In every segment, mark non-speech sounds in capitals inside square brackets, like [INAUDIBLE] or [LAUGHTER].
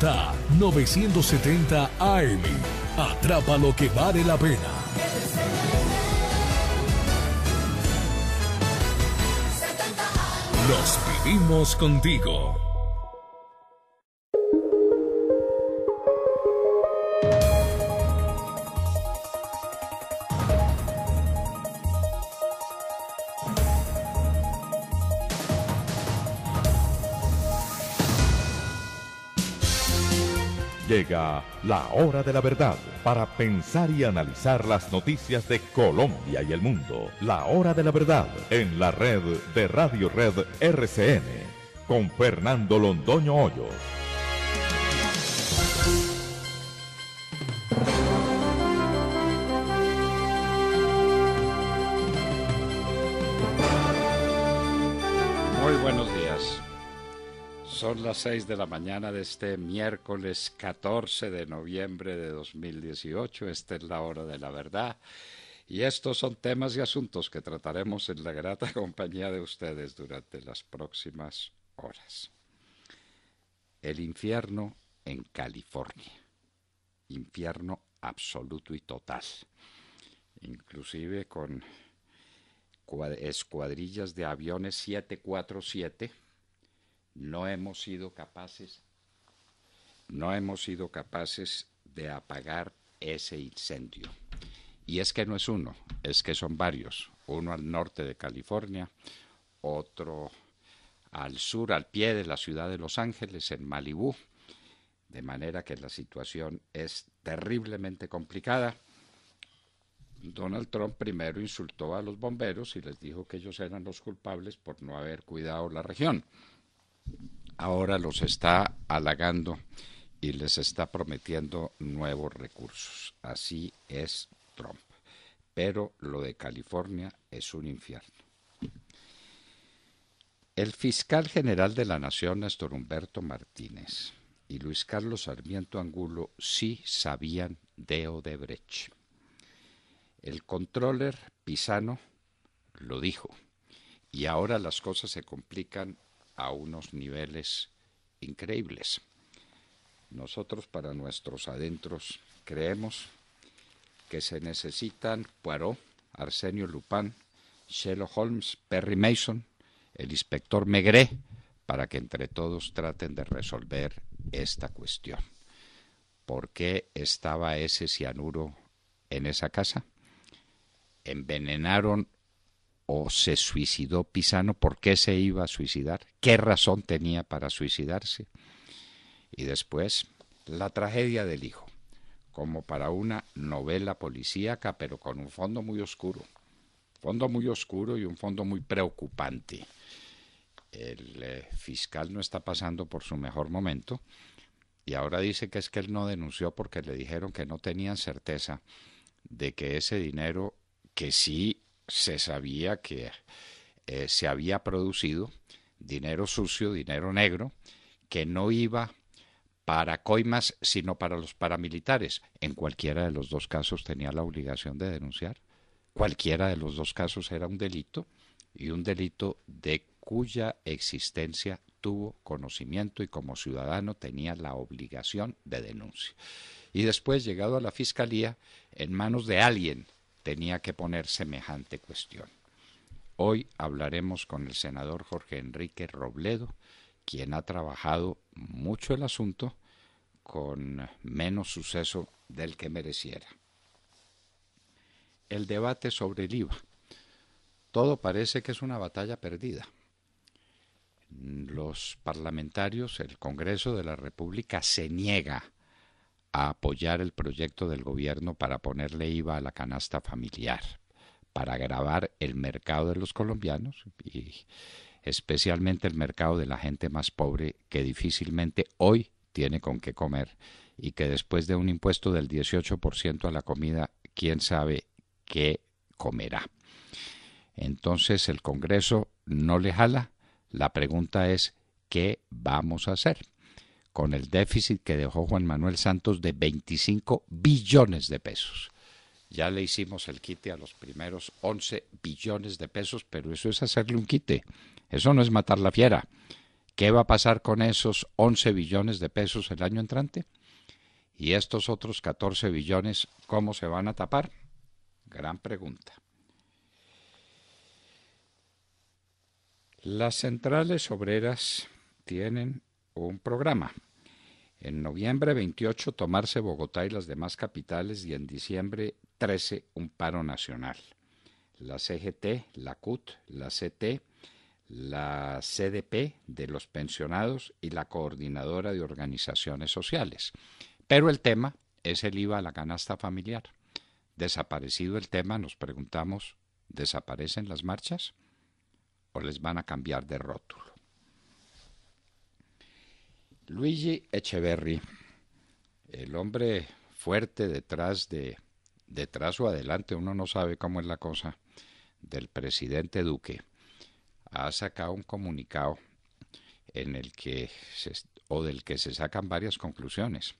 970 AM. Atrapa lo que vale la pena. Los vivimos contigo. llega la hora de la verdad para pensar y analizar las noticias de Colombia y el mundo. La hora de la verdad en la red de Radio Red RCN con Fernando Londoño Hoyos. Son las 6 de la mañana de este miércoles 14 de noviembre de 2018. Esta es la hora de la verdad. Y estos son temas y asuntos que trataremos en la grata [LAUGHS] compañía de ustedes durante las próximas horas. El infierno en California. Infierno absoluto y total. Inclusive con escuadrillas de aviones 747 no hemos sido capaces, no hemos sido capaces de apagar ese incendio. Y es que no es uno, es que son varios. Uno al norte de California, otro al sur, al pie de la ciudad de Los Ángeles, en Malibú. De manera que la situación es terriblemente complicada. Donald Trump primero insultó a los bomberos y les dijo que ellos eran los culpables por no haber cuidado la región ahora los está halagando y les está prometiendo nuevos recursos. Así es Trump. Pero lo de California es un infierno. El fiscal general de la Nación, Néstor Humberto Martínez, y Luis Carlos Sarmiento Angulo sí sabían de Odebrecht. El controller Pisano lo dijo, y ahora las cosas se complican a unos niveles increíbles. Nosotros para nuestros adentros creemos que se necesitan Poirot, Arsenio Lupin, Sherlock Holmes, Perry Mason, el inspector Megre, para que entre todos traten de resolver esta cuestión. ¿Por qué estaba ese cianuro en esa casa? Envenenaron o se suicidó Pisano, ¿por qué se iba a suicidar? ¿Qué razón tenía para suicidarse? Y después, la tragedia del hijo, como para una novela policíaca, pero con un fondo muy oscuro. Fondo muy oscuro y un fondo muy preocupante. El eh, fiscal no está pasando por su mejor momento y ahora dice que es que él no denunció porque le dijeron que no tenían certeza de que ese dinero que sí se sabía que eh, se había producido dinero sucio, dinero negro, que no iba para coimas, sino para los paramilitares. En cualquiera de los dos casos tenía la obligación de denunciar. Cualquiera de los dos casos era un delito y un delito de cuya existencia tuvo conocimiento y como ciudadano tenía la obligación de denuncia. Y después, llegado a la fiscalía, en manos de alguien tenía que poner semejante cuestión. Hoy hablaremos con el senador Jorge Enrique Robledo, quien ha trabajado mucho el asunto con menos suceso del que mereciera. El debate sobre el IVA. Todo parece que es una batalla perdida. Los parlamentarios, el Congreso de la República se niega a apoyar el proyecto del gobierno para ponerle IVA a la canasta familiar, para agravar el mercado de los colombianos y especialmente el mercado de la gente más pobre que difícilmente hoy tiene con qué comer y que después de un impuesto del 18% a la comida, quién sabe qué comerá. Entonces el Congreso no le jala. La pregunta es, ¿qué vamos a hacer? con el déficit que dejó Juan Manuel Santos de 25 billones de pesos. Ya le hicimos el quite a los primeros 11 billones de pesos, pero eso es hacerle un quite. Eso no es matar la fiera. ¿Qué va a pasar con esos 11 billones de pesos el año entrante? ¿Y estos otros 14 billones cómo se van a tapar? Gran pregunta. Las centrales obreras tienen un programa en noviembre 28 tomarse Bogotá y las demás capitales y en diciembre 13 un paro nacional. La CGT, la CUT, la CT, la CDP de los pensionados y la coordinadora de organizaciones sociales. Pero el tema es el IVA a la canasta familiar. Desaparecido el tema, nos preguntamos, ¿desaparecen las marchas o les van a cambiar de rótulo? Luigi Echeverry, el hombre fuerte detrás de detrás o adelante, uno no sabe cómo es la cosa, del presidente Duque, ha sacado un comunicado en el que o del que se sacan varias conclusiones.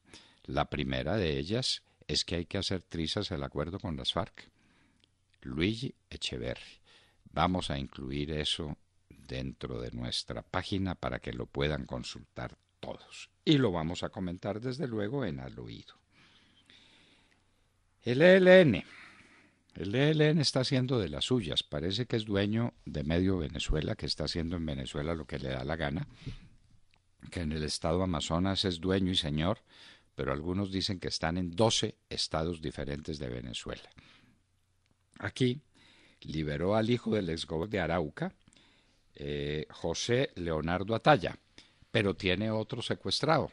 La primera de ellas es que hay que hacer trizas el acuerdo con las FARC. Luigi Echeverri. Vamos a incluir eso dentro de nuestra página para que lo puedan consultar y lo vamos a comentar desde luego en al oído. El ELN. El ELN está haciendo de las suyas. Parece que es dueño de medio Venezuela, que está haciendo en Venezuela lo que le da la gana. Que en el estado Amazonas es dueño y señor, pero algunos dicen que están en 12 estados diferentes de Venezuela. Aquí liberó al hijo del exgobernador de Arauca, eh, José Leonardo Atalla pero tiene otro secuestrado.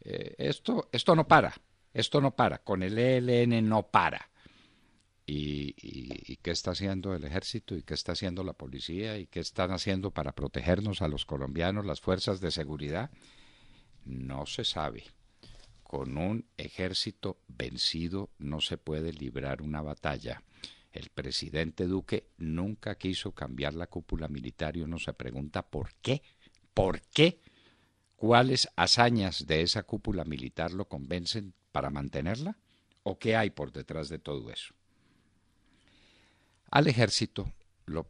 Eh, esto, esto no para, esto no para, con el ELN no para. Y, y, qué está haciendo el ejército y qué está haciendo la policía y qué están haciendo para protegernos a los colombianos, las fuerzas de seguridad, no se sabe. Con un ejército vencido no se puede librar una batalla. El presidente Duque nunca quiso cambiar la cúpula militar y uno se pregunta por qué. ¿Por qué? ¿Cuáles hazañas de esa cúpula militar lo convencen para mantenerla? ¿O qué hay por detrás de todo eso? Al ejército lo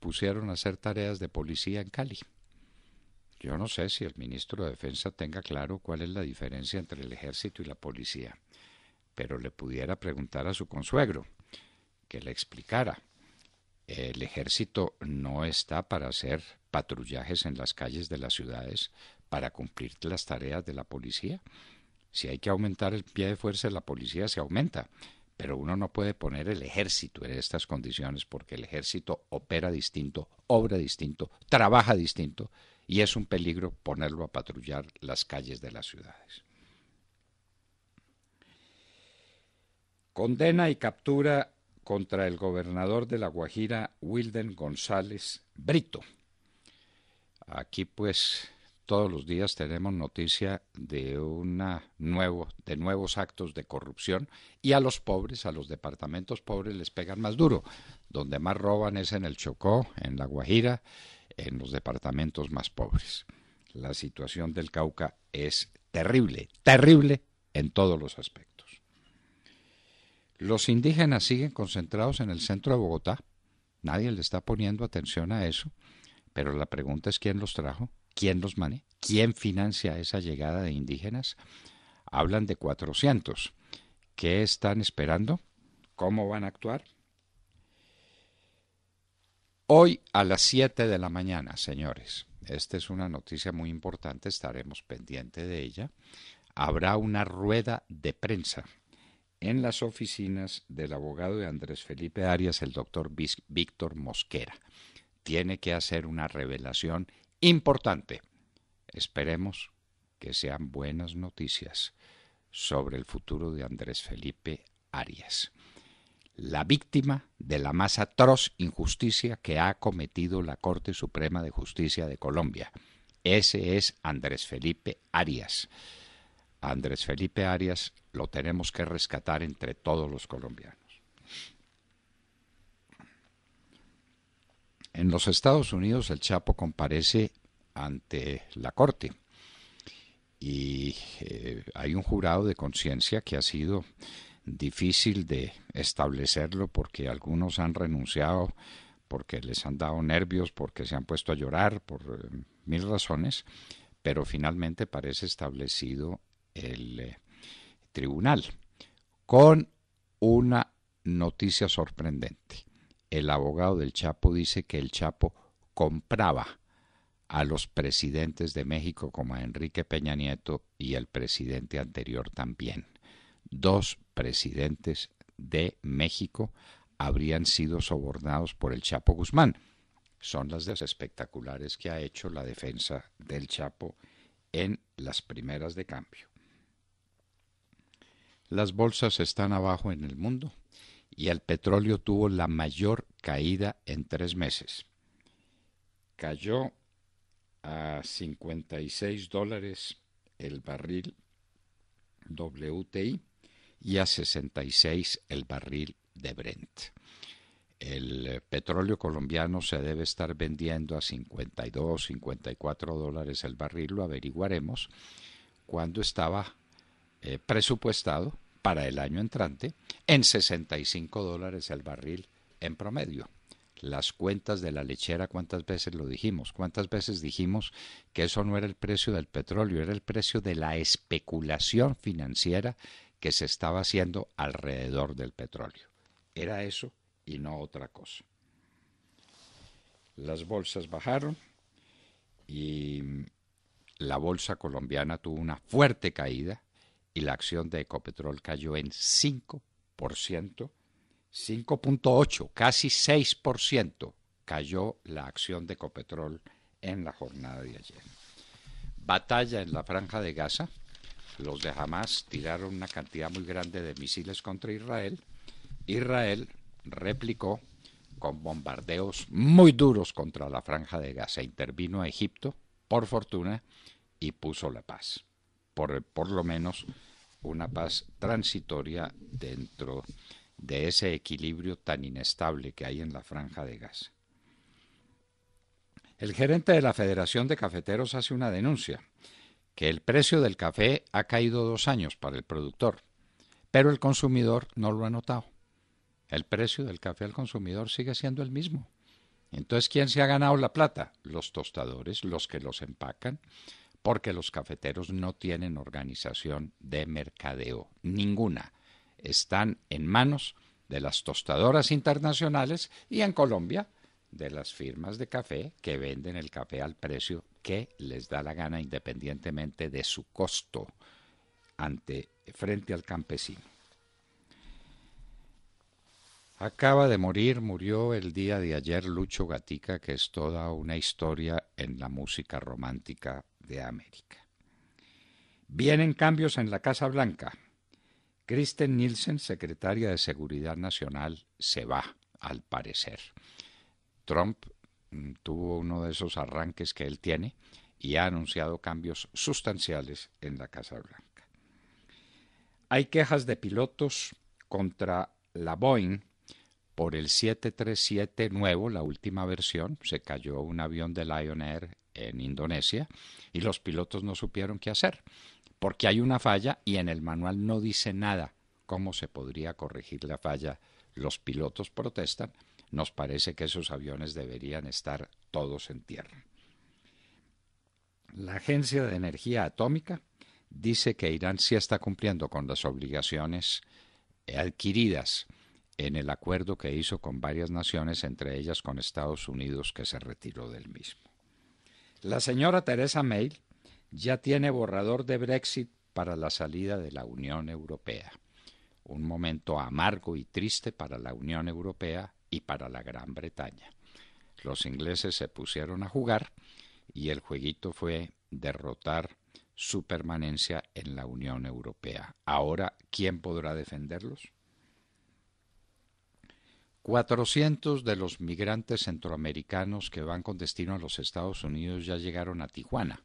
pusieron a hacer tareas de policía en Cali. Yo no sé si el ministro de Defensa tenga claro cuál es la diferencia entre el ejército y la policía, pero le pudiera preguntar a su consuegro que le explicara. El ejército no está para hacer patrullajes en las calles de las ciudades, para cumplir las tareas de la policía. Si hay que aumentar el pie de fuerza la policía, se aumenta. Pero uno no puede poner el ejército en estas condiciones porque el ejército opera distinto, obra distinto, trabaja distinto y es un peligro ponerlo a patrullar las calles de las ciudades. Condena y captura contra el gobernador de La Guajira, Wilden González Brito. Aquí pues todos los días tenemos noticia de, una nuevo, de nuevos actos de corrupción y a los pobres, a los departamentos pobres les pegan más duro. Donde más roban es en el Chocó, en la Guajira, en los departamentos más pobres. La situación del Cauca es terrible, terrible en todos los aspectos. Los indígenas siguen concentrados en el centro de Bogotá. Nadie le está poniendo atención a eso, pero la pregunta es quién los trajo. ¿Quién los mane? ¿Quién financia esa llegada de indígenas? Hablan de 400. ¿Qué están esperando? ¿Cómo van a actuar? Hoy a las 7 de la mañana, señores. Esta es una noticia muy importante, estaremos pendientes de ella. Habrá una rueda de prensa en las oficinas del abogado de Andrés Felipe Arias, el doctor Víctor Mosquera. Tiene que hacer una revelación importante. Esperemos que sean buenas noticias sobre el futuro de Andrés Felipe Arias, la víctima de la más atroz injusticia que ha cometido la Corte Suprema de Justicia de Colombia. Ese es Andrés Felipe Arias. Andrés Felipe Arias lo tenemos que rescatar entre todos los colombianos. En los Estados Unidos el Chapo comparece ante la Corte y eh, hay un jurado de conciencia que ha sido difícil de establecerlo porque algunos han renunciado, porque les han dado nervios, porque se han puesto a llorar, por eh, mil razones, pero finalmente parece establecido el eh, tribunal con una noticia sorprendente el abogado del Chapo dice que el Chapo compraba a los presidentes de México como a Enrique Peña Nieto y el presidente anterior también. Dos presidentes de México habrían sido sobornados por el Chapo Guzmán. Son las espectaculares que ha hecho la defensa del Chapo en las primeras de cambio. Las bolsas están abajo en el mundo y el petróleo tuvo la mayor caída en tres meses. Cayó a 56 dólares el barril WTI y a 66 el barril de Brent. El petróleo colombiano se debe estar vendiendo a 52, 54 dólares el barril, lo averiguaremos, cuando estaba eh, presupuestado para el año entrante en 65 dólares el barril en promedio. Las cuentas de la lechera, ¿cuántas veces lo dijimos? ¿Cuántas veces dijimos que eso no era el precio del petróleo, era el precio de la especulación financiera que se estaba haciendo alrededor del petróleo? Era eso y no otra cosa. Las bolsas bajaron y la bolsa colombiana tuvo una fuerte caída y la acción de Ecopetrol cayó en 5%, 5.8, casi 6% cayó la acción de Ecopetrol en la jornada de ayer. Batalla en la franja de Gaza. Los de Hamas tiraron una cantidad muy grande de misiles contra Israel. Israel replicó con bombardeos muy duros contra la franja de Gaza. Intervino a Egipto, por fortuna, y puso la paz. Por, por lo menos una paz transitoria dentro de ese equilibrio tan inestable que hay en la franja de gas. El gerente de la Federación de Cafeteros hace una denuncia, que el precio del café ha caído dos años para el productor, pero el consumidor no lo ha notado. El precio del café al consumidor sigue siendo el mismo. Entonces, ¿quién se ha ganado la plata? Los tostadores, los que los empacan, porque los cafeteros no tienen organización de mercadeo, ninguna. Están en manos de las tostadoras internacionales y en Colombia de las firmas de café que venden el café al precio que les da la gana independientemente de su costo ante frente al campesino. Acaba de morir, murió el día de ayer Lucho Gatica, que es toda una historia en la música romántica de América. Vienen cambios en la Casa Blanca. Kristen Nielsen, secretaria de Seguridad Nacional, se va, al parecer. Trump mm, tuvo uno de esos arranques que él tiene y ha anunciado cambios sustanciales en la Casa Blanca. Hay quejas de pilotos contra la Boeing por el 737 nuevo, la última versión. Se cayó un avión de Lion Air en Indonesia y los pilotos no supieron qué hacer, porque hay una falla y en el manual no dice nada cómo se podría corregir la falla. Los pilotos protestan, nos parece que esos aviones deberían estar todos en tierra. La Agencia de Energía Atómica dice que Irán sí está cumpliendo con las obligaciones adquiridas en el acuerdo que hizo con varias naciones, entre ellas con Estados Unidos, que se retiró del mismo. La señora Teresa May ya tiene borrador de Brexit para la salida de la Unión Europea. Un momento amargo y triste para la Unión Europea y para la Gran Bretaña. Los ingleses se pusieron a jugar y el jueguito fue derrotar su permanencia en la Unión Europea. Ahora, ¿quién podrá defenderlos? 400 de los migrantes centroamericanos que van con destino a los Estados Unidos ya llegaron a Tijuana,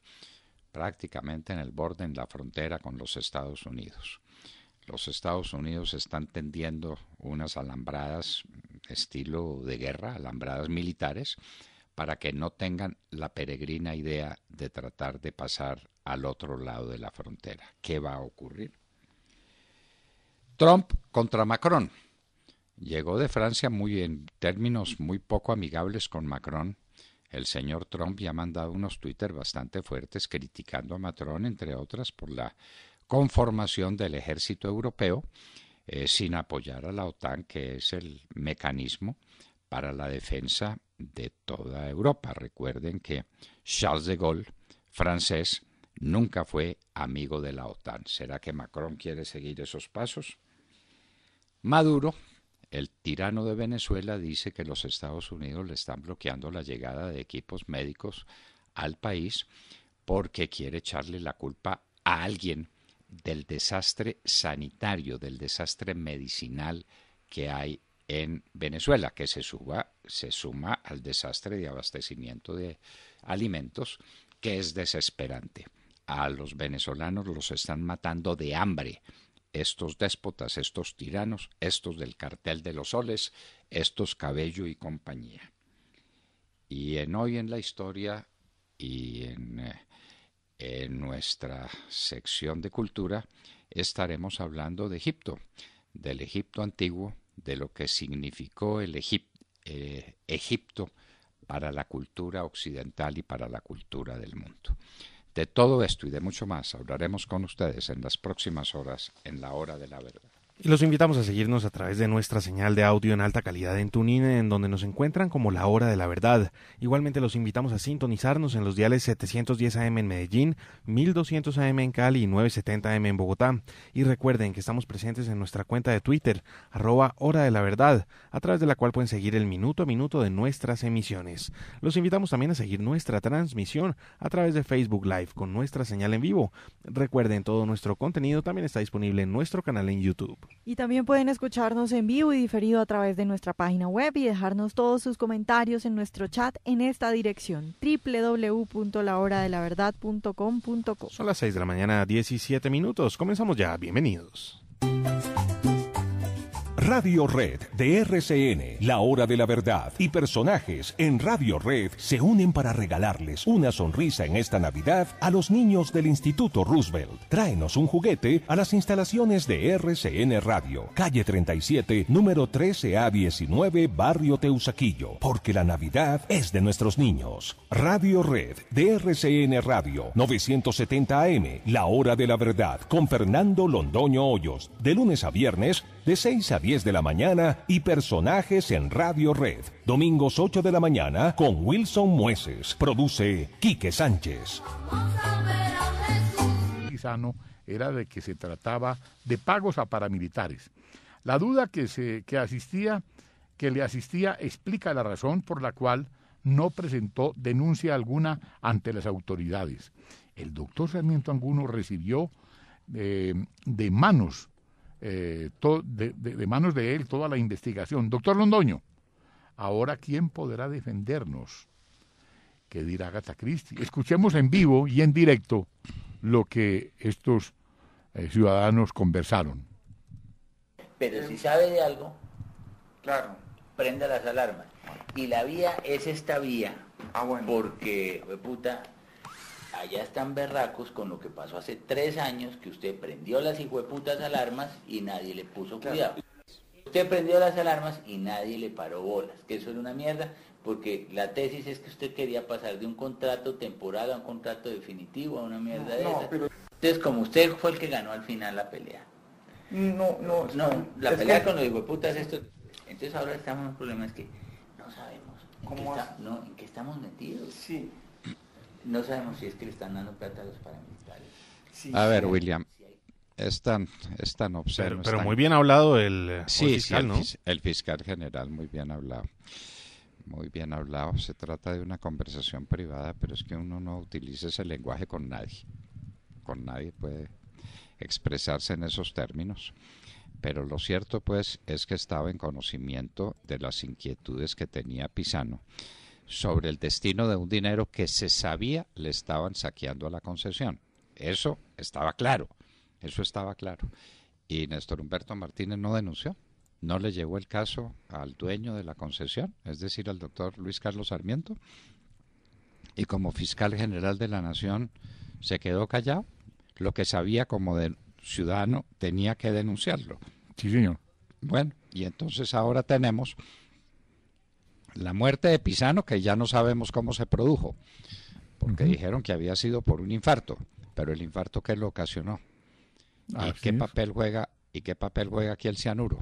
prácticamente en el borde, en la frontera con los Estados Unidos. Los Estados Unidos están tendiendo unas alambradas estilo de guerra, alambradas militares, para que no tengan la peregrina idea de tratar de pasar al otro lado de la frontera. ¿Qué va a ocurrir? Trump contra Macron Llegó de Francia muy en términos muy poco amigables con Macron. El señor Trump ya ha mandado unos Twitter bastante fuertes criticando a Macron, entre otras, por la conformación del ejército europeo eh, sin apoyar a la OTAN, que es el mecanismo para la defensa de toda Europa. Recuerden que Charles de Gaulle, francés, nunca fue amigo de la OTAN. ¿Será que Macron quiere seguir esos pasos? Maduro el tirano de Venezuela dice que los Estados Unidos le están bloqueando la llegada de equipos médicos al país porque quiere echarle la culpa a alguien del desastre sanitario, del desastre medicinal que hay en Venezuela, que se, se suma al desastre de abastecimiento de alimentos, que es desesperante. A los venezolanos los están matando de hambre, estos déspotas, estos tiranos, estos del cartel de los soles, estos cabello y compañía. Y en hoy en la historia y en, eh, nuestra sección de cultura estaremos hablando de Egipto, del Egipto antiguo, de lo que significó el eh, Egipto para la cultura occidental y para la cultura del mundo. De todo esto y de mucho más hablaremos con ustedes en las próximas horas en la hora de la verdad. Y los invitamos a seguirnos a través de nuestra señal de audio en alta calidad en Tunín, en donde nos encuentran como La Hora de la Verdad. Igualmente los invitamos a sintonizarnos en los diales 710 AM en Medellín, 1200 AM en Cali y 970 AM en Bogotá. Y recuerden que estamos presentes en nuestra cuenta de Twitter, arroba Hora de la Verdad, a través de la cual pueden seguir el minuto a minuto de nuestras emisiones. Los invitamos también a seguir nuestra transmisión a través de Facebook Live con nuestra señal en vivo. Recuerden, todo nuestro contenido también está disponible en nuestro canal en YouTube. Y también pueden escucharnos en vivo y diferido a través de nuestra página web y dejarnos todos sus comentarios en nuestro chat en esta dirección www.lahoradelaverdad.com.co. Son las 6 de la mañana, 17 minutos. Comenzamos ya. Bienvenidos. Radio Red de RCN, La Hora de la Verdad y personajes en Radio Red se unen para regalarles una sonrisa en esta Navidad a los niños del Instituto Roosevelt. Tráenos un juguete a las instalaciones de RCN Radio, calle 37, número 13A19, Barrio Teusaquillo, porque la Navidad es de nuestros niños. Radio Red de RCN Radio, 970 AM, La Hora de la Verdad, con Fernando Londoño Hoyos, de lunes a viernes de 6 a 10 de la mañana y personajes en Radio Red. Domingos 8 de la mañana con Wilson Mueces. Produce Quique Sánchez. Sano era de que se trataba de pagos a paramilitares. La duda que, se, asistía, que le asistía explica la razón por la cual no presentó denuncia alguna ante las autoridades. El doctor Sarmiento Anguno recibió eh, de manos eh, de, manos de él toda la investigación. Doctor Londoño, ahora quién podrá defendernos? ¿Qué dirá Agatha Cristi. Escuchemos en vivo y en directo lo que estos eh, ciudadanos conversaron. Pero si sabe de algo, claro. prenda las alarmas. Y la vía es esta vía, ah, bueno. porque, puta, allá están berracos con lo que pasó hace tres años que usted prendió las putas alarmas y nadie le puso cuidado. Usted prendió las alarmas y nadie le paró bolas, que eso era una mierda, porque la tesis es que usted quería pasar de un contrato temporal a un contrato definitivo, a una mierda de Entonces, como usted fue el que ganó al final la pelea. No, no, no. La pelea con los putas esto. Entonces ahora estamos en un problema, es que no sabemos ¿Cómo qué, en qué estamos metidos. Sí no sabemos si es que le están dando plata a los paramilitares. a ver, William. Están, están observando. Pero, muy bien hablado el, eh, fiscal, el fiscal general, muy bien hablado. Muy bien hablado. Se trata de una conversación privada, pero es que uno no utiliza ese lenguaje con nadie. Con nadie puede expresarse en esos términos. Pero lo cierto, pues, es que estaba en conocimiento de las inquietudes que tenía Pisano sobre el destino de un dinero que se sabía le estaban saqueando a la concesión. Eso estaba claro, eso estaba claro. Y Néstor Humberto Martínez no denunció, no le llevó el caso al dueño de la concesión, es decir, al doctor Luis Carlos Sarmiento, y como fiscal general de la Nación se quedó callado, lo que sabía como ciudadano tenía que denunciarlo. Sí, señor. Bueno, y entonces ahora tenemos la muerte de Pisano, que ya no sabemos cómo se produjo, porque dijeron que había sido por un infarto, pero el infarto que lo ocasionó. ¿Y qué papel juega y qué papel juega aquí el cianuro?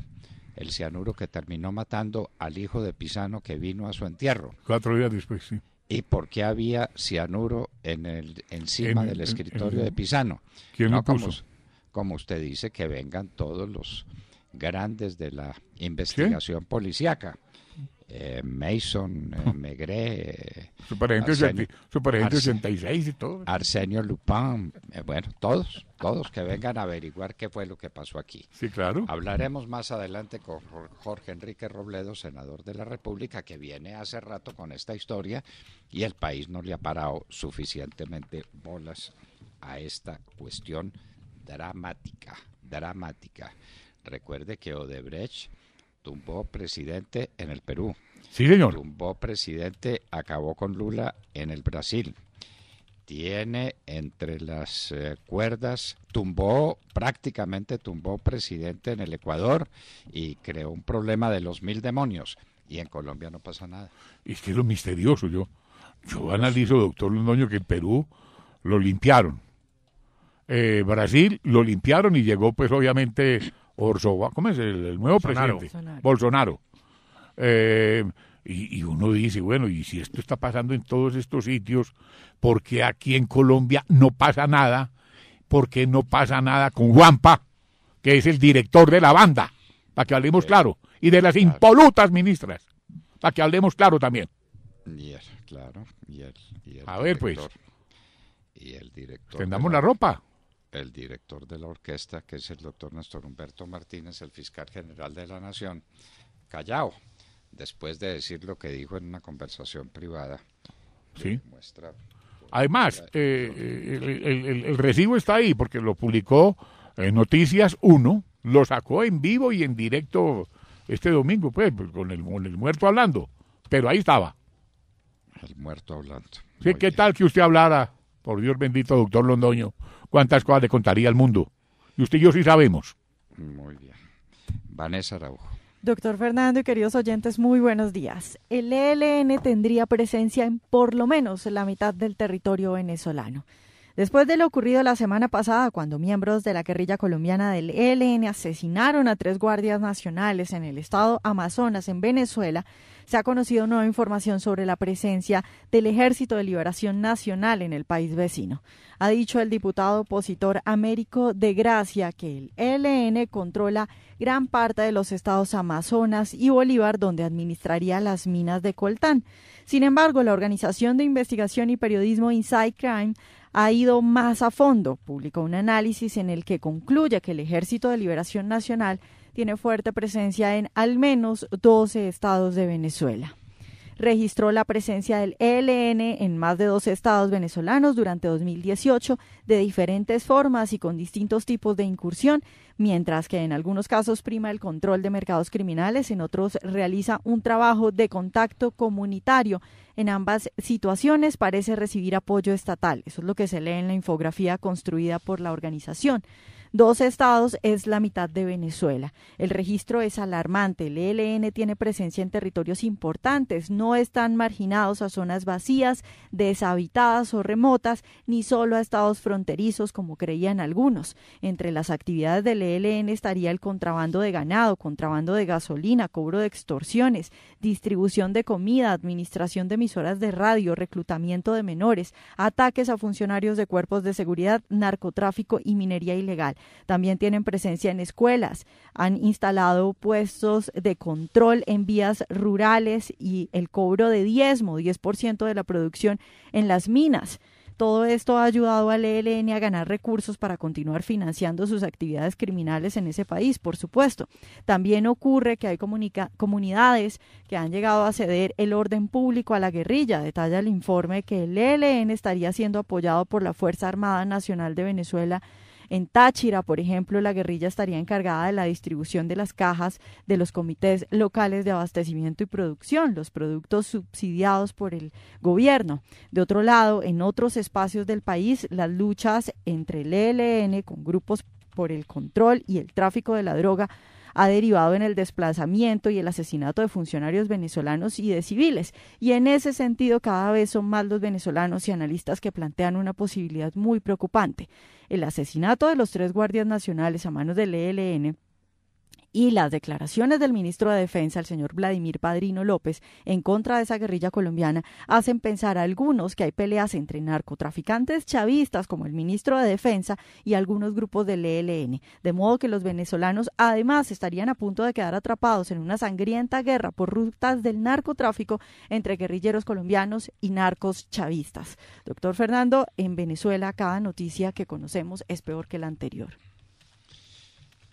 El cianuro que terminó matando al hijo de Pisano que vino a su entierro. Cuatro días después, sí. ¿Y por qué había cianuro en el, encima del escritorio de Pisano? ¿Quién puso? Como, usted dice, que vengan todos los grandes de la investigación policíaca. Eh, Mason, eh, [LAUGHS] Megre, eh, Superagente, 86 y todo. Arsenio Lupin, bueno, todos, todos que vengan a averiguar qué fue lo que pasó aquí. Sí, claro. Hablaremos más adelante con Jorge Enrique Robledo, senador de la República, que viene hace rato con esta historia y el país no le ha parado suficientemente bolas a esta cuestión dramática, dramática. Recuerde que Odebrecht tumbó presidente en el Perú. Sí, señor. Tumbó presidente, acabó con Lula en el Brasil. Tiene entre las eh, cuerdas, tumbó, prácticamente tumbó presidente en el Ecuador y creó un problema de los mil demonios. Y en Colombia no pasa nada. Es que es lo misterioso. Yo, yo pues analizo, doctor Londoño, que en Perú lo limpiaron. Eh, Brasil lo limpiaron y llegó, pues obviamente, Orso, ¿cómo es el, nuevo presidente? Bolsonaro. Eh, y, uno dice, bueno, y si esto está pasando en todos estos sitios, ¿por qué aquí en Colombia no pasa nada? ¿Por qué no pasa nada con Juanpa, que es el director de la banda? Para que hablemos claro. Y de las impolutas ministras. Para que hablemos claro también. claro. A ver, pues. Y el director. Tendamos la ropa el director de la orquesta, que es el doctor Néstor Humberto Martínez, el fiscal general de la Nación, callao, después de decir lo que dijo en una conversación privada. Sí. Además, eh, eh, el, recibo está ahí porque lo publicó en Noticias 1, lo sacó en vivo y en directo este domingo, pues, pues con el, muerto hablando, pero ahí estaba. El muerto hablando. ¿Qué tal que usted hablara, por Dios bendito, doctor Londoño? cuántas cosas le contaría al mundo. Y usted y yo sí sabemos. Muy bien. Vanessa Araujo. Doctor Fernando y queridos oyentes, muy buenos días. El ELN tendría presencia en por lo menos la mitad del territorio venezolano. Después de lo ocurrido la semana pasada, cuando miembros de la guerrilla colombiana del ELN asesinaron a tres guardias nacionales en el estado Amazonas, en Venezuela, se ha conocido nueva información sobre la presencia del Ejército de Liberación Nacional en el país vecino. Ha dicho el diputado opositor Américo de Gracia que el ELN controla gran parte de los estados Amazonas y Bolívar, donde administraría las minas de coltán. Sin embargo, la organización de investigación y periodismo Inside Crime ha ido más a fondo. Publicó un análisis en el que concluye que el Ejército de Liberación Nacional tiene fuerte presencia en al menos 12 estados de Venezuela. Registró la presencia del ELN en más de 12 estados venezolanos durante 2018 de diferentes formas y con distintos tipos de incursión, mientras que en algunos casos prima el control de mercados criminales, en otros realiza un trabajo de contacto comunitario en ambas situaciones parece recibir apoyo estatal. Eso es lo que se lee en la infografía construida por la organización dos estados es la mitad de Venezuela. El registro es alarmante. El ELN tiene presencia en territorios importantes. No están marginados a zonas vacías, deshabitadas o remotas, ni solo a estados fronterizos como creían algunos. Entre las actividades del ELN estaría el contrabando de ganado, contrabando de gasolina, cobro de extorsiones, distribución de comida, administración de emisoras de radio, reclutamiento de menores, ataques a funcionarios de cuerpos de seguridad, narcotráfico y minería ilegal. También tienen presencia en escuelas, han instalado puestos de control en vías rurales y el cobro de diezmo, ciento de la producción en las minas. Todo esto ha ayudado al ELN a ganar recursos para continuar financiando sus actividades criminales en ese país, por supuesto. También ocurre que hay comunidades que han llegado a ceder el orden público a la guerrilla. Detalla el informe que el ELN estaría siendo apoyado por la Fuerza Armada Nacional de Venezuela en Táchira, por ejemplo, la guerrilla estaría encargada de la distribución de las cajas de los comités locales de abastecimiento y producción, los productos subsidiados por el gobierno. De otro lado, en otros espacios del país, las luchas entre el ELN con grupos por el control y el tráfico de la droga ha derivado en el desplazamiento y el asesinato de funcionarios venezolanos y de civiles. Y en ese sentido, cada vez son más los venezolanos y analistas que plantean una posibilidad muy preocupante. El asesinato de los tres guardias nacionales a manos del ELN y las declaraciones del ministro de Defensa, el señor Vladimir Padrino López, en contra de esa guerrilla colombiana, hacen pensar a algunos que hay peleas entre narcotraficantes chavistas como el ministro de Defensa y algunos grupos del ELN, de modo que los venezolanos además estarían a punto de quedar atrapados en una sangrienta guerra por rutas del narcotráfico entre guerrilleros colombianos y narcos chavistas. Doctor Fernando, en Venezuela cada noticia que conocemos es peor que la anterior.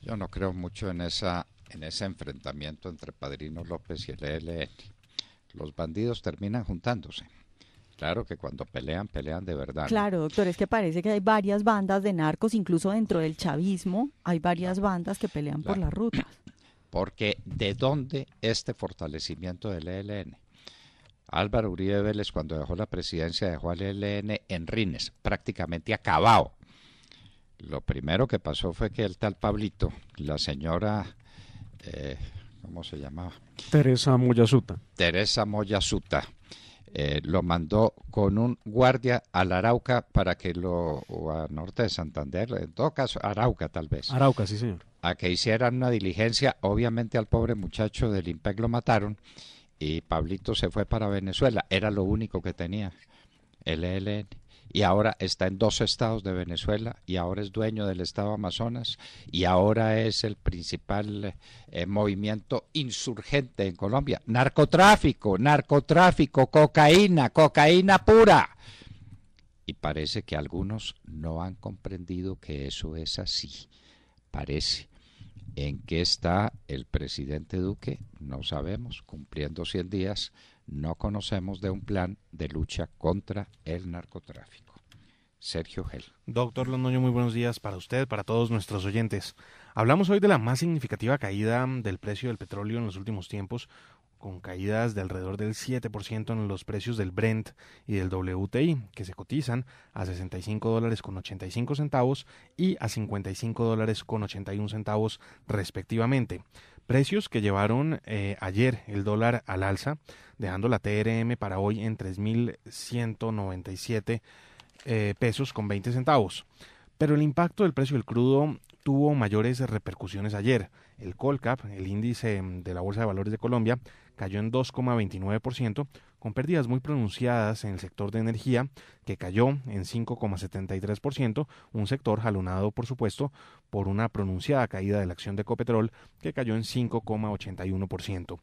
Yo no creo mucho en esa en ese enfrentamiento entre Padrino López y el ELN. Los bandidos terminan juntándose. Claro que cuando pelean, pelean de verdad. Claro, doctor, es que parece que hay varias bandas de narcos, incluso dentro del chavismo, hay varias bandas que pelean por las rutas. [CLEARS THROAT] Porque ¿de dónde este fortalecimiento del ELN? Álvaro Uribe Vélez, cuando dejó la presidencia, dejó al ELN en rines, prácticamente acabado. Lo primero que pasó fue que el tal Pablito, la señora, eh, ¿cómo se llamaba? Teresa Moyasuta. Teresa Moyasuta. Eh, lo mandó con un guardia al Arauca para que lo, o a norte de Santander, en todo caso, Arauca tal vez. Arauca, sí, señor. A que hicieran una diligencia, obviamente al pobre muchacho del IMPEC lo mataron y Pablito se fue para Venezuela, era lo único que tenía, el ELN y ahora está en dos estados de Venezuela y ahora es dueño del estado Amazonas y ahora es el principal eh, movimiento insurgente en Colombia. Narcotráfico, narcotráfico, cocaína, cocaína pura. Y parece que algunos no han comprendido que eso es así. Parece. ¿En qué está el presidente Duque? No sabemos, cumpliendo 100 días no conocemos de un plan de lucha contra el narcotráfico. Sergio Gel. Doctor Londoño, muy buenos días para usted, para todos nuestros oyentes. Hablamos hoy de la más significativa caída del precio del petróleo en los últimos tiempos, con caídas de alrededor del 7% en los precios del Brent y del WTI, que se cotizan a 65 dólares con 85 centavos y a 55 dólares con 81 centavos respectivamente. Precios que llevaron eh, ayer el dólar al alza, dejando la TRM para hoy en 3.197 eh, pesos con 20 centavos. Pero el impacto del precio del crudo tuvo mayores repercusiones ayer. El Colcap, el índice de la Bolsa de Valores de Colombia, cayó en 2,29%, con pérdidas muy pronunciadas en el sector de energía, que cayó en 5,73%, un sector jalonado, por supuesto, por una pronunciada caída de la acción de Copetrol, que cayó en 5,81%.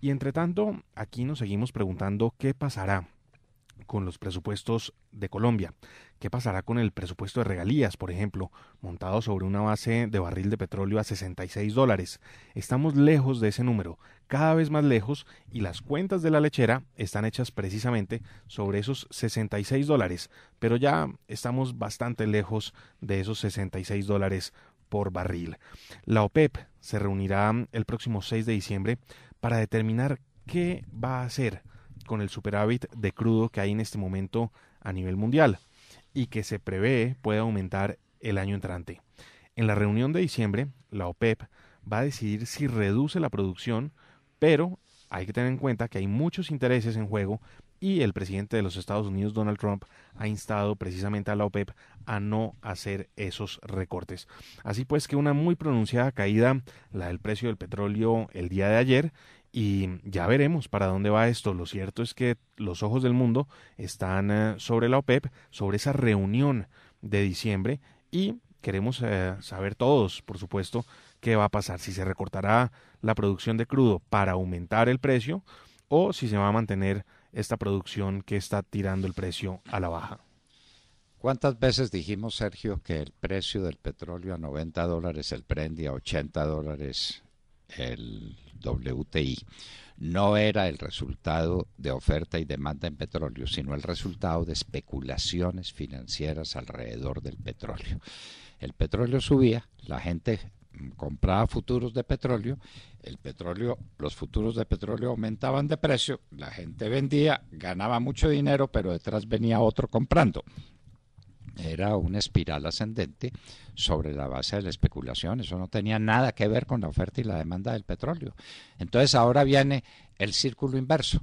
Y entre tanto, aquí nos seguimos preguntando qué pasará con los presupuestos de Colombia? ¿Qué pasará con el presupuesto de regalías, por ejemplo, montado sobre una base de barril de petróleo a 66 dólares? Estamos lejos de ese número, cada vez más lejos, y las cuentas de la lechera están hechas precisamente sobre esos 66 dólares, pero ya estamos bastante lejos de esos 66 dólares por barril. La OPEP e se reunirá el próximo 6 de diciembre para determinar qué va a hacer con el superávit de crudo que hay en este momento a nivel mundial y que se prevé puede aumentar el año entrante. En la reunión de diciembre, la OPEP va a decidir si reduce la producción, pero hay que tener en cuenta que hay muchos intereses en juego y el presidente de los Estados Unidos, Donald Trump, ha instado precisamente a la OPEP a no hacer esos recortes. Así pues que una muy pronunciada caída, la del precio del petróleo el día de ayer, y ya veremos para dónde va esto. Lo cierto es que los ojos del mundo están eh, sobre la OPEP, sobre esa reunión de diciembre, y queremos eh, saber todos, por supuesto, qué va a pasar, si se recortará la producción de crudo para aumentar el precio o si se va a mantener esta producción que está tirando el precio a la baja. ¿Cuántas veces dijimos, Sergio, que el precio del petróleo a 90 dólares el prende a 80 dólares el WTI, no era el resultado de oferta y demanda en petróleo, sino el resultado de especulaciones financieras alrededor del petróleo? El petróleo subía, la gente compraba futuros de petróleo el petróleo, los futuros de petróleo aumentaban de precio, la gente vendía, ganaba mucho dinero, pero detrás venía otro comprando. Era una espiral ascendente sobre la base de la especulación. Eso no tenía nada que ver con la oferta y la demanda del petróleo. Entonces ahora viene el círculo inverso.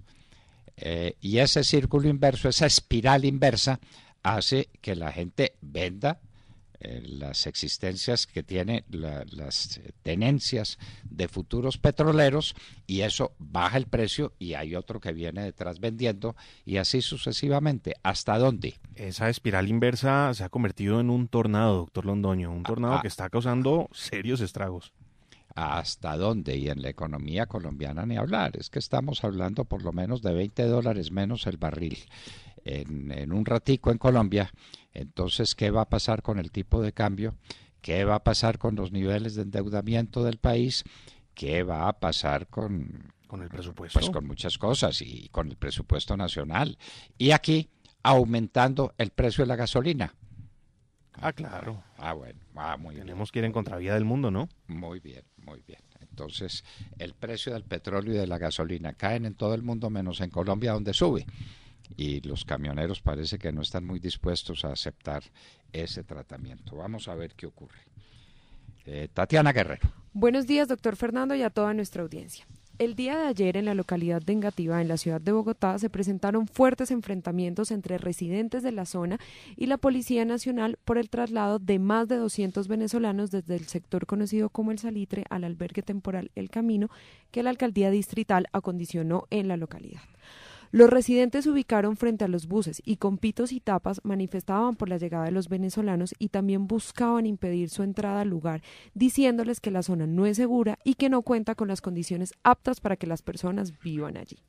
Eh, y ese círculo inverso, esa espiral inversa, hace que la gente venda eh, las existencias que tiene las tenencias de futuros petroleros y eso baja el precio y hay otro que viene detrás vendiendo y así sucesivamente. ¿Hasta dónde? Esa espiral inversa se ha convertido en un tornado, doctor Londoño, un tornado ah, que ah. está causando serios estragos hasta dónde y en la economía colombiana ni hablar. Es que estamos hablando por lo menos de 20 dólares menos el barril. En, en un ratico en Colombia entonces, ¿qué va a pasar con el tipo de cambio? ¿Qué va a pasar con los niveles de endeudamiento del país? ¿Qué va a pasar con, el presupuesto? Pues con muchas cosas y con el presupuesto nacional. Y aquí aumentando el precio de la gasolina. Ah, claro. Ah, bueno, ah, muy bien. Tenemos que ir en contravía del mundo, ¿no? Muy bien, muy bien. Entonces, el precio del petróleo y de la gasolina caen en todo el mundo menos en Colombia, donde sube y los camioneros parece que no están muy dispuestos a aceptar ese tratamiento. Vamos a ver qué ocurre. Eh, Tatiana Guerrero. Buenos días, doctor Fernando, y a toda nuestra audiencia. El día de ayer en la localidad de Engativá, en la ciudad de Bogotá, se presentaron fuertes enfrentamientos entre residentes de la zona y la Policía Nacional por el traslado de más de 200 venezolanos desde el sector conocido como el Salitre al albergue temporal El Camino que la alcaldía distrital acondicionó en la localidad. Los residentes se ubicaron frente a los buses y con pitos y tapas manifestaban por la llegada de los venezolanos y también buscaban impedir su entrada al lugar, diciéndoles que la zona no es segura y que no cuenta con las condiciones aptas para que las personas vivan allí.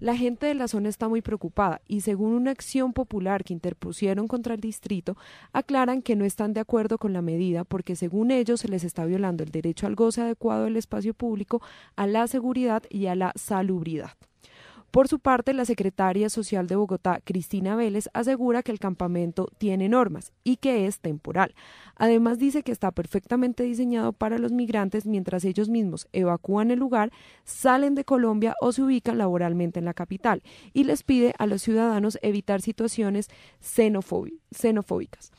La gente de la zona está muy preocupada y según una acción popular que interpusieron contra el distrito, aclaran que no están de acuerdo con la medida porque según ellos se les está violando el derecho al goce adecuado del espacio público, a la seguridad y a la salubridad. Por su parte, la secretaria social de Bogotá, Cristina Vélez, asegura que el campamento tiene normas y que es temporal. Además, dice que está perfectamente diseñado para los migrantes mientras ellos mismos evacúan el lugar, salen de Colombia o se ubican laboralmente en la capital y les pide a los ciudadanos evitar situaciones xenofóbicas.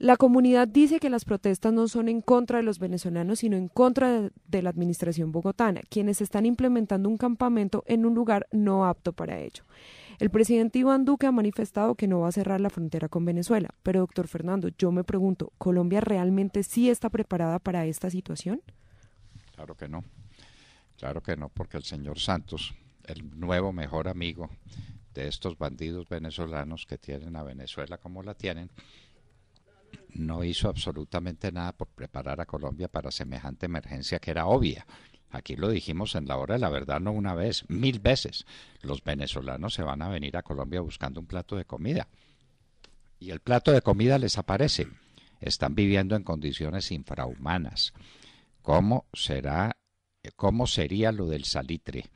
La comunidad dice que las protestas no son en contra de los venezolanos, sino en contra de, la administración bogotana, quienes están implementando un campamento en un lugar no apto para ello. El presidente Iván Duque ha manifestado que no va a cerrar la frontera con Venezuela, pero doctor Fernando, yo me pregunto, ¿Colombia realmente sí está preparada para esta situación? Claro que no, claro que no, porque el señor Santos, el nuevo mejor amigo de estos bandidos venezolanos que tienen a Venezuela como la tienen, no hizo absolutamente nada por preparar a Colombia para semejante emergencia que era obvia. Aquí lo dijimos en la hora de la verdad no una vez, mil veces. Los venezolanos se van a venir a Colombia buscando un plato de comida. Y el plato de comida les aparece. Están viviendo en condiciones infrahumanas. ¿Cómo será cómo sería lo del salitre?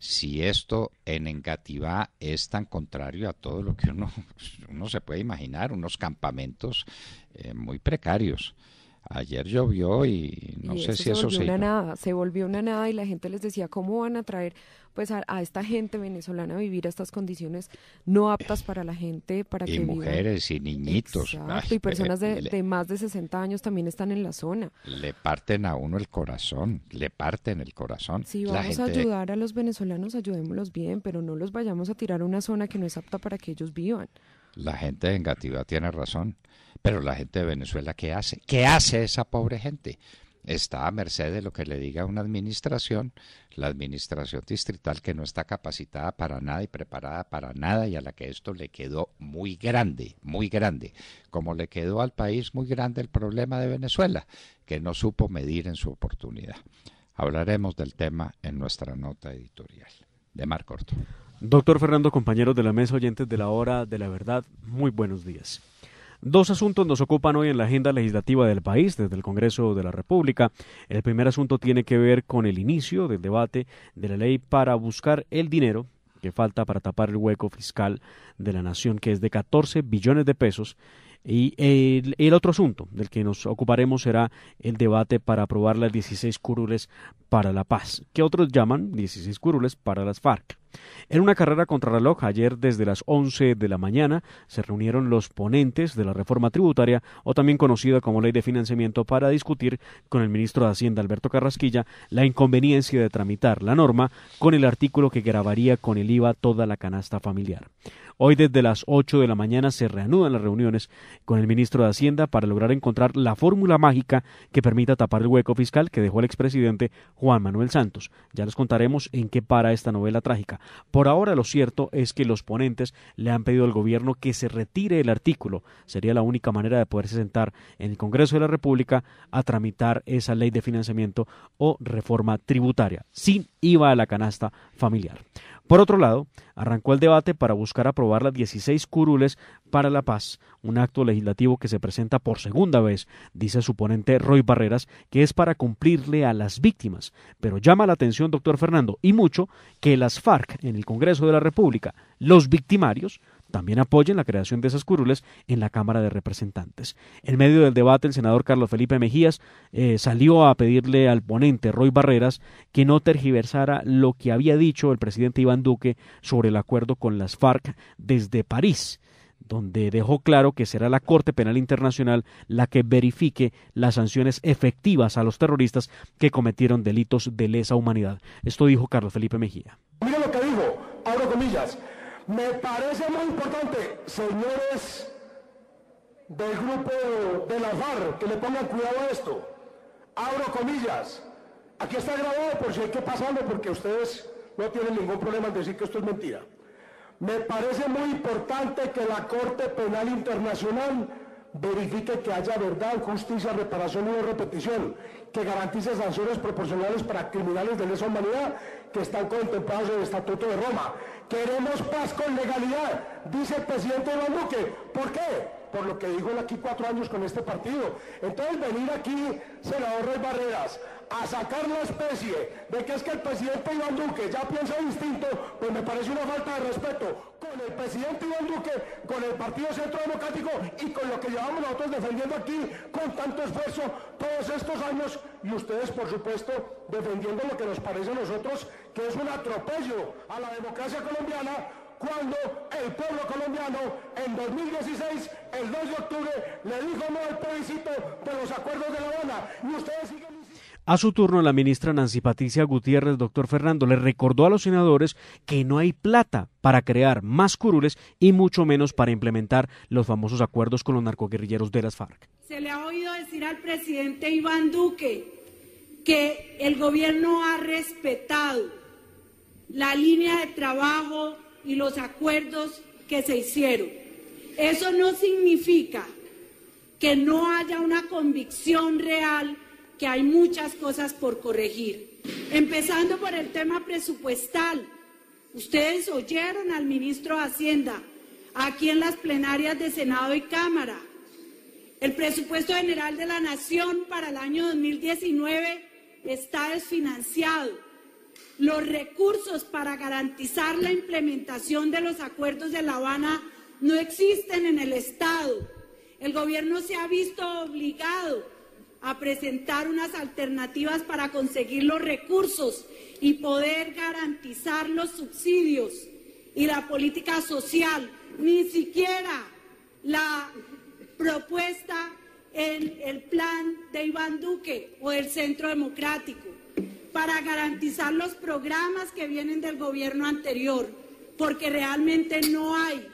si esto en Engativá es tan contrario a todo lo que uno, [LAUGHS] se puede imaginar, unos campamentos eh, muy precarios ayer llovió y no sé si eso se... Una nada, se volvió una nada y la gente les decía, ¿cómo van a traer pues a, esta gente venezolana a vivir estas condiciones no aptas para la gente? Para y que mujeres y niñitos. y personas de, más de 60 años también están en la zona. Le parten a uno el corazón, le parten el corazón. Si vamos a ayudar a los venezolanos, ayudémoslos bien, pero no los vayamos a tirar a una zona que no es apta para que ellos vivan. La gente en Gatiba tiene razón. Pero la gente de Venezuela, ¿qué hace? ¿Qué hace esa pobre gente? Está a merced de lo que le diga una administración, la administración distrital que no está capacitada para nada y preparada para nada y a la que esto le quedó muy grande, muy grande, como le quedó al país muy grande el problema de Venezuela, que no supo medir en su oportunidad. Hablaremos del tema en nuestra nota editorial de Mar Corto. Doctor Fernando, compañeros de la mesa, oyentes de la hora de la verdad, muy buenos días. Dos asuntos nos ocupan hoy en la agenda legislativa del país desde el Congreso de la República. El primer asunto tiene que ver con el inicio del debate de la ley para buscar el dinero que falta para tapar el hueco fiscal de la nación, que es de 14 billones de pesos y el, otro asunto del que nos ocuparemos será el debate para aprobar las 16 curules para la paz, que otros llaman 16 curules para las FARC. En una carrera contra contrarreloj, ayer desde las 11 de la mañana se reunieron los ponentes de la reforma tributaria, o también conocida como ley de financiamiento, para discutir con el ministro de Hacienda, Alberto Carrasquilla, la inconveniencia de tramitar la norma con el artículo que grabaría con el IVA toda la canasta familiar. Hoy desde las 8 de la mañana se reanudan las reuniones con el ministro de Hacienda para lograr encontrar la fórmula mágica que permita tapar el hueco fiscal que dejó el expresidente Juan Manuel Santos. Ya les contaremos en qué para esta novela trágica. Por ahora lo cierto es que los ponentes le han pedido al gobierno que se retire el artículo. Sería la única manera de poderse sentar en el Congreso de la República a tramitar esa ley de financiamiento o reforma tributaria, sin IVA a la canasta familiar. Por otro lado, arrancó el debate para buscar aprobar las 16 curules para la paz, un acto legislativo que se presenta por segunda vez, dice su ponente Roy Barreras, que es para cumplirle a las víctimas. Pero llama la atención, doctor Fernando, y mucho, que las FARC en el Congreso de la República, los victimarios, también apoyen la creación de esas curules en la Cámara de Representantes. En medio del debate, el senador Carlos Felipe Mejías eh, salió a pedirle al ponente Roy Barreras que no tergiversara lo que había dicho el presidente Iván Duque sobre el acuerdo con las FARC desde París donde dejó claro que será la Corte Penal Internacional la que verifique las sanciones efectivas a los terroristas que cometieron delitos de lesa humanidad. Esto dijo Carlos Felipe Mejía. Mira lo que dijo, abro comillas, me parece muy importante, señores del grupo de la que le pongan cuidado a esto. Abro comillas. Aquí está grabado por si hay que pasarlo, porque ustedes no tienen ningún problema en decir que esto es mentira. Me parece muy importante que la Corte Penal Internacional verifique que haya verdad, justicia, reparación y no repetición, que garantice sanciones proporcionales para criminales de lesa humanidad que están contemplados en el Estatuto de Roma. Queremos paz con legalidad, dice el presidente Iván Duque. ¿Por qué? por lo que dijo en aquí cuatro años con este partido. Entonces venir aquí, senador Rey Barreras, a sacar la especie de que es que el presidente Iván Duque ya piensa distinto, pues me parece una falta de respeto con el presidente Iván Duque, con el Partido Centro Democrático y con lo que llevamos nosotros defendiendo aquí con tanto esfuerzo todos estos años y ustedes, por supuesto, defendiendo lo que nos parece a nosotros que es un atropello a la democracia colombiana cuando el pueblo colombiano en 2016, el 2 de octubre, le dijo no al plebiscito de los acuerdos de La Habana. A su turno, la ministra Nancy Patricia Gutiérrez, doctor Fernando, le recordó a los senadores que no hay plata para crear más curules y mucho menos para implementar los famosos acuerdos con los narcoguerrilleros de las FARC. Se le ha oído decir al presidente Iván Duque que el gobierno ha respetado la línea de trabajo y los acuerdos que se hicieron. Eso no significa que no haya una convicción real que hay muchas cosas por corregir. Empezando por el tema presupuestal. Ustedes oyeron al ministro de Hacienda aquí en las plenarias de Senado y Cámara. El presupuesto general de la Nación para el año 2019 está desfinanciado los recursos para garantizar la implementación de los acuerdos de La Habana no existen en el Estado. El gobierno se ha visto obligado a presentar unas alternativas para conseguir los recursos y poder garantizar los subsidios y la política social. Ni siquiera la propuesta en el plan de Iván Duque o del Centro Democrático para garantizar los programas que vienen del gobierno anterior, porque realmente no hay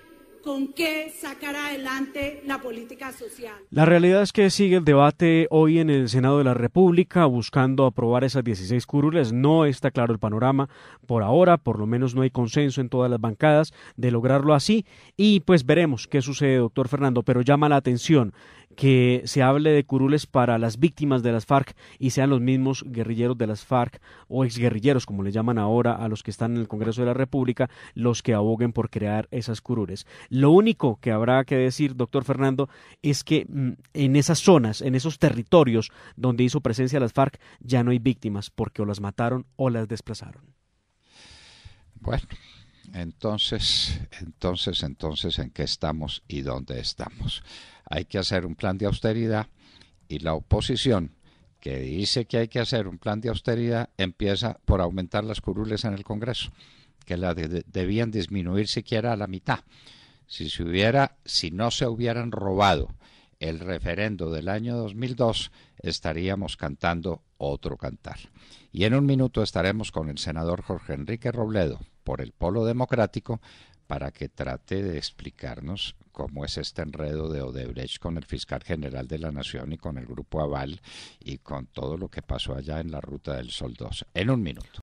con qué sacar adelante la política social. La realidad es que sigue el debate hoy en el Senado de la República buscando aprobar esas 16 curules. No está claro el panorama por ahora, por lo menos no hay consenso en todas las bancadas de lograrlo así y pues veremos qué sucede, doctor Fernando, pero llama la atención que se hable de curules para las víctimas de las FARC y sean los mismos guerrilleros de las FARC o exguerrilleros, como le llaman ahora a los que están en el Congreso de la República, los que aboguen por crear esas curules. Lo único que habrá que decir, doctor Fernando, es que mm, en esas zonas, en esos territorios donde hizo presencia las FARC, ya no hay víctimas, porque o las mataron o las desplazaron. Bueno, entonces, entonces, entonces, ¿en qué estamos y dónde estamos? hay que hacer un plan de austeridad y la oposición que dice que hay que hacer un plan de austeridad empieza por aumentar las curules en el Congreso, que las debían disminuir siquiera a la mitad. Si se hubiera, si no se hubieran robado el referendo del año 2002, estaríamos cantando otro cantar. Y en un minuto estaremos con el senador Jorge Enrique Robledo por el Polo Democrático para que trate de explicarnos cómo es este enredo de Odebrecht con el fiscal general de la Nación y con el grupo Aval y con todo lo que pasó allá en la Ruta del Sol 2. En un minuto.